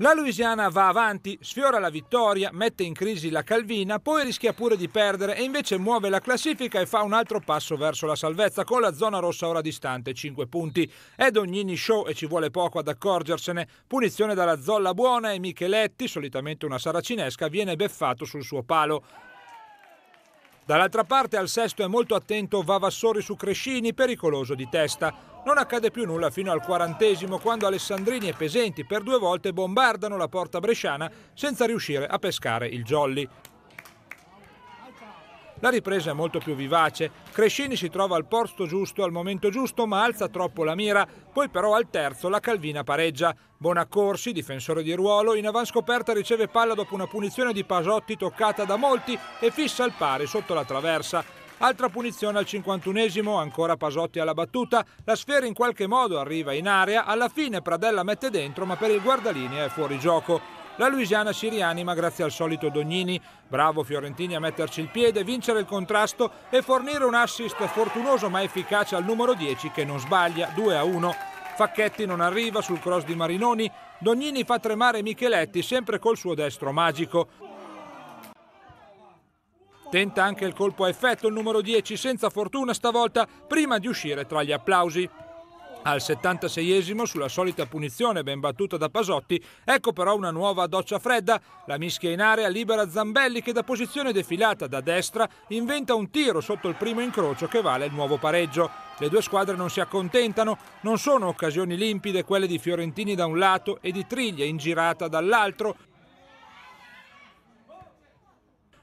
La Louisiana va avanti, sfiora la vittoria, mette in crisi la Calvina, poi rischia pure di perdere e invece muove la classifica e fa un altro passo verso la salvezza con la zona rossa ora distante, 5 punti. È Dognini show e ci vuole poco ad accorgersene. Punizione dalla zolla buona e Micheletti, solitamente una saracinesca, viene beffato sul suo palo. Dall'altra parte al sesto è molto attento Vavassori su Crescini, pericoloso di testa. Non accade più nulla fino al quarantesimo quando Alessandrini e Pesenti per due volte bombardano la porta bresciana senza riuscire a pescare il jolly. La ripresa è molto più vivace. Crescini si trova al posto giusto al momento giusto, ma alza troppo la mira. Poi però al terzo la Calvina pareggia. Bonaccorsi, difensore di ruolo, in avanscoperta riceve palla dopo una punizione di Pasotti toccata da molti e fissa il pari sotto la traversa. Altra punizione al 51esimo, ancora Pasotti alla battuta, la sfera in qualche modo arriva in area, alla fine Pradella mette dentro ma per il guardalinea è fuori gioco. La Louisiana si rianima grazie al solito Dognini, bravo Fiorentini a metterci il piede, vincere il contrasto e fornire un assist fortunoso ma efficace al numero 10 che non sbaglia, 2 a 1. Facchetti non arriva sul cross di Marinoni, Dognini fa tremare Micheletti sempre col suo destro magico. Tenta anche il colpo a effetto il numero 10 senza fortuna stavolta prima di uscire tra gli applausi. Al 76esimo, sulla solita punizione ben battuta da Pasotti, ecco però una nuova doccia fredda. La mischia in area libera Zambelli che da posizione defilata da destra inventa un tiro sotto il primo incrocio che vale il nuovo pareggio. Le due squadre non si accontentano, non sono occasioni limpide quelle di Fiorentini da un lato e di Triglia in girata dall'altro,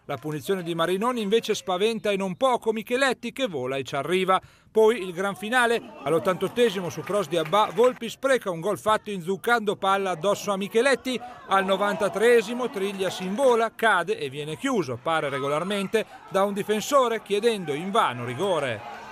la punizione di Marinoni invece spaventa e non poco Micheletti che vola e ci arriva. Poi il gran finale, all'88 su cross di Abba, Volpi spreca un gol fatto inzuccando palla addosso a Micheletti, al 93 Triglia si invola, cade e viene chiuso, pare regolarmente, da un difensore chiedendo invano rigore.